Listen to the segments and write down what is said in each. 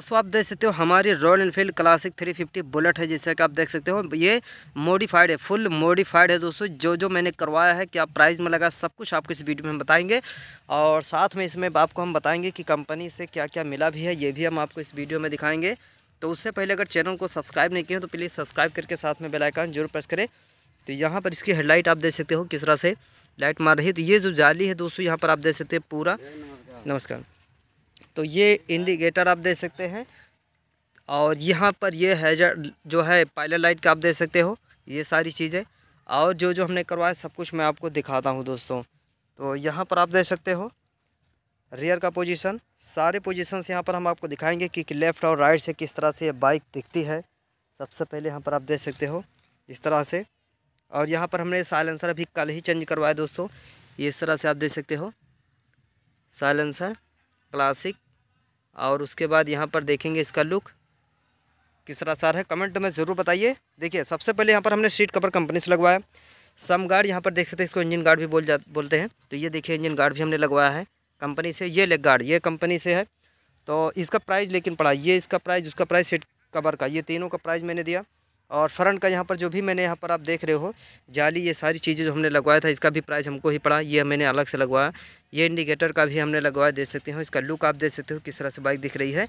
दोस्तों आप देख सकते हो हमारी रॉयल इनफील्ड क्लासिक 350 बुलेट है जैसा कि आप देख सकते हो ये मॉडिफाइड है फुल मॉडिफाइड है दोस्तों जो जो मैंने करवाया है क्या प्राइस में लगा सब कुछ आपको इस वीडियो में हम बताएंगे और साथ में इसमें आपको हम बताएंगे कि कंपनी से क्या क्या मिला भी है ये भी हम आपको इस वीडियो में दिखाएंगे तो उससे पहले अगर चैनल को सब्सक्राइब नहीं किया तो प्लीज़ सब्सक्राइब करके साथ में बेलाइकान जरूर प्रेस करें तो यहाँ पर इसकी हेडलाइट आप देख सकते हो किस तरह से लाइट मार रही है तो ये जो जाली है दोस्तों यहाँ पर आप देख सकते हैं पूरा नमस्कार तो ये इंडिकेटर आप दे सकते हैं और यहाँ पर ये हैजर जो है पायलट लाइट का आप दे सकते हो ये सारी चीज़ें और जो जो हमने करवाया सब कुछ मैं आपको दिखाता हूँ दोस्तों तो यहाँ पर आप दे सकते हो रियर का पोजीशन सारे पोजिशन यहाँ पर हम आपको दिखाएंगे कि, कि लेफ़्ट और राइट से किस तरह से ये बाइक दिखती है सबसे पहले यहाँ पर आप देख सकते हो इस तरह से और यहाँ पर हमने साइलेंसर अभी कल ही चेंज करवाया दोस्तों इस तरह से आप देख सकते हो साइलेंसर क्लासिक और उसके बाद यहाँ पर देखेंगे इसका लुक किस तरह सार है कमेंट में ज़रूर बताइए देखिए सबसे पहले यहाँ पर हमने सीट कवर कंपनी से लगवाया सम गार्ड यहाँ पर देख सकते हैं इसको इंजन गार्ड भी बोल जा बोलते हैं तो ये देखिए इंजन गार्ड भी हमने लगवाया है कंपनी से ये लेग गार्ड ये कंपनी से है तो इसका प्राइस लेकिन पड़ा ये इसका प्राइस उसका प्राइस सीट कवर का ये तीनों का प्राइस मैंने दिया और फ्रंट का यहाँ पर जो भी मैंने यहाँ पर आप देख रहे हो जाली ये सारी चीज़ें जो हमने लगवाया था इसका भी प्राइस हमको ही पड़ा ये मैंने अलग से लगवाया ये इंडिकेटर का भी हमने लगवाया दे सकते हो इसका लुक आप दे सकते हो किस तरह से बाइक दिख रही है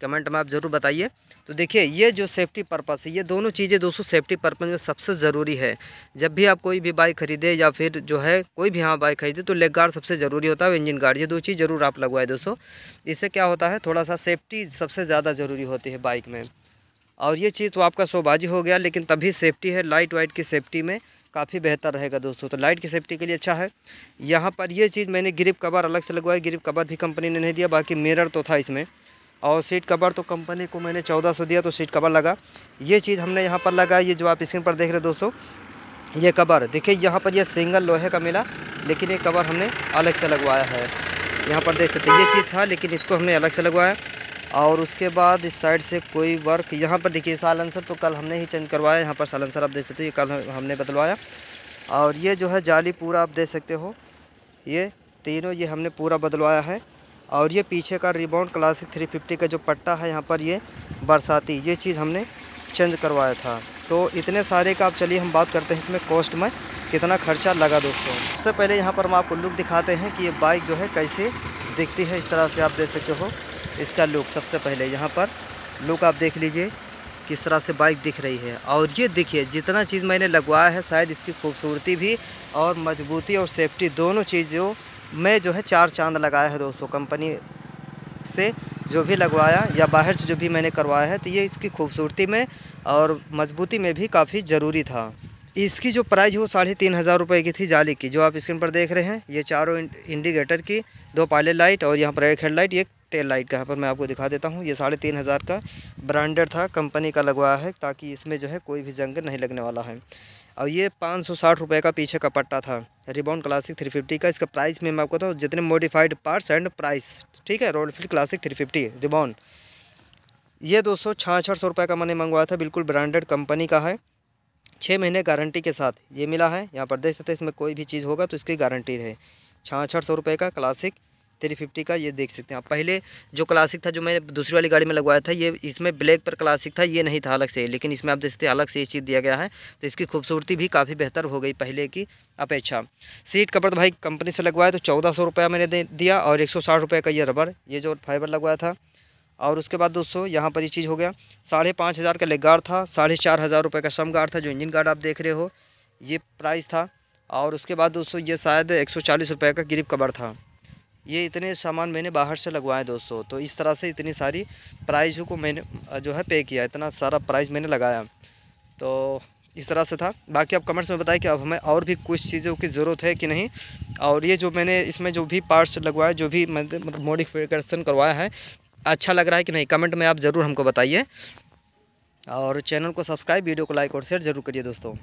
कमेंट में आप ज़रूर बताइए तो देखिए ये जो सेफ्टी पर्पज़ है ये दोनों चीज़ें दोस्तों सेफ्टी पर्पज़ में सबसे ज़रूरी है जब भी आप कोई भी बाइक खरीदे या फिर जो है कोई भी हाँ बाइक खरीदे तो लेग गार्ड सबसे ज़रूरी होता है इंजन गार्ड ये दो चीज़ ज़रूर आप लगवाए दोस्तों इससे क्या होता है थोड़ा सा सेफ्टी सबसे ज़्यादा ज़रूरी होती है बाइक में और ये चीज़ तो आपका शोबाजी हो गया लेकिन तभी सेफ्टी है लाइट वाइट की सेफ्टी में काफ़ी बेहतर रहेगा दोस्तों तो लाइट की सेफ्टी के लिए अच्छा है यहाँ पर ये चीज़ मैंने ग्रिप कवर अलग से लगवाई ग्रिप कवर भी कंपनी ने नहीं दिया बाकी मिरर तो था इसमें और सीट कवर तो कंपनी को मैंने चौदह सौ दिया तो सीट कवर लगा ये चीज़ हमने यहाँ पर लगाया ये जो आप स्क्रीन पर देख रहे दोस्तों ये कवर देखिए यहाँ पर यह सिंगल लोहे का मिला लेकिन ये कवर हमने अलग से लगवाया है यहाँ पर देख सकते ये चीज़ था लेकिन इसको हमने अलग से लगवाया और उसके बाद इस साइड से कोई वर्क यहाँ पर देखिए सालंसर तो कल हमने ही चेंज करवाया यहाँ पर सालंसर आप देख सकते हो ये कल हमने बदलवाया और ये जो है जाली पूरा आप देख सकते हो ये तीनों ये हमने पूरा बदलवाया है और ये पीछे का रिबाउंड क्लासिक 350 का जो पट्टा है यहाँ पर ये बरसाती ये चीज़ हमने चेंज करवाया था तो इतने सारे का आप चलिए हम बात करते हैं इसमें कॉस्ट में कितना खर्चा लगा दोस्तों सबसे पहले यहाँ पर हम आपको लुक दिखाते हैं कि ये बाइक जो है कैसे दिखती है इस तरह से आप देख सकते हो इसका लुक सबसे पहले यहाँ पर लुक आप देख लीजिए किस तरह से बाइक दिख रही है और ये देखिए जितना चीज़ मैंने लगवाया है शायद इसकी खूबसूरती भी और मजबूती और सेफ्टी दोनों चीज़ों में जो है चार चांद लगाया है दोस्तों कंपनी से जो भी लगवाया या बाहर से जो भी मैंने करवाया है तो ये इसकी खूबसूरती में और मजबूती में भी काफ़ी ज़रूरी था इसकी जो प्राइस वो साढ़े तीन हज़ार रुपये की थी जाली की जो आप स्क्रीन पर देख रहे हैं ये चारों इंडिकेटर की दो पायलट लाइट और यहाँ पर एक हेड लाइट ये तेल लाइट का यहाँ पर मैं आपको दिखा देता हूँ ये साढ़े तीन हज़ार का ब्रांडेड था कंपनी का लगवाया है ताकि इसमें जो है कोई भी जंग नहीं लगने वाला है और ये पाँच सौ साठ रुपये का पीछे का पट्टा था रिबॉन क्लासिक थ्री फिफ्टी का इसका प्राइस में मैं आपको बताऊँ जितने मॉडिफाइड पार्ट्स एंड प्राइस ठीक है Royal Field Classic three fifty reborn ये दो सौ छाछठ सौ रुपये का मैंने मंगवाया था बिल्कुल ब्रांडेड कंपनी का है छः महीने गारंटी के साथ ये मिला है यहाँ पर देख सकते हैं इसमें कोई भी चीज़ होगा तो इसकी गारंटी है छाछठ सौ रुपये का क्लासिक थ्री फिफ्टी का ये देख सकते हैं आप पहले जो क्लासिक था जो मैंने दूसरी वाली गाड़ी में लगवाया था ये इसमें ब्लैक पर क्लासिक था ये नहीं था अलग से लेकिन इसमें आप देख सकते हैं अलग से ये चीज़ दिया गया है तो इसकी खूबसूरती भी काफ़ी बेहतर हो गई पहले की अपेक्षा सीट कपड़ तो भाई कंपनी से लगवाया तो चौदह सौ रुपया मैंने दिया और एक सौ साठ रुपये का ये रबर ये जो फाइबर लगवाया था और उसके बाद दोस्तों यहाँ पर ये चीज़ हो गया साढ़े पाँच हज़ार का लेग गार्ड था साढ़े चार हज़ार रुपये का सम गार्ड था जो इंजन गार्ड आप देख रहे हो ये प्राइस था और उसके बाद दोस्तों ये शायद एक सौ चालीस रुपये का ग्रिप कवर था ये इतने सामान मैंने बाहर से लगवाए दोस्तों तो इस तरह से इतनी सारी प्राइज़ को मैंने जो है पे किया इतना सारा प्राइज़ मैंने लगाया तो इस तरह से था बाकी आप कमेंट्स में बताएं कि अब हमें और भी कुछ चीज़ों की ज़रूरत है कि नहीं और ये जो मैंने इसमें जो भी पार्ट्स लगवाए जो भी मतलब मोडिफिकेशन करवाया है अच्छा लग रहा है कि नहीं कमेंट में आप ज़रूर हमको बताइए और चैनल को सब्सक्राइब वीडियो को लाइक और शेयर ज़रूर करिए दोस्तों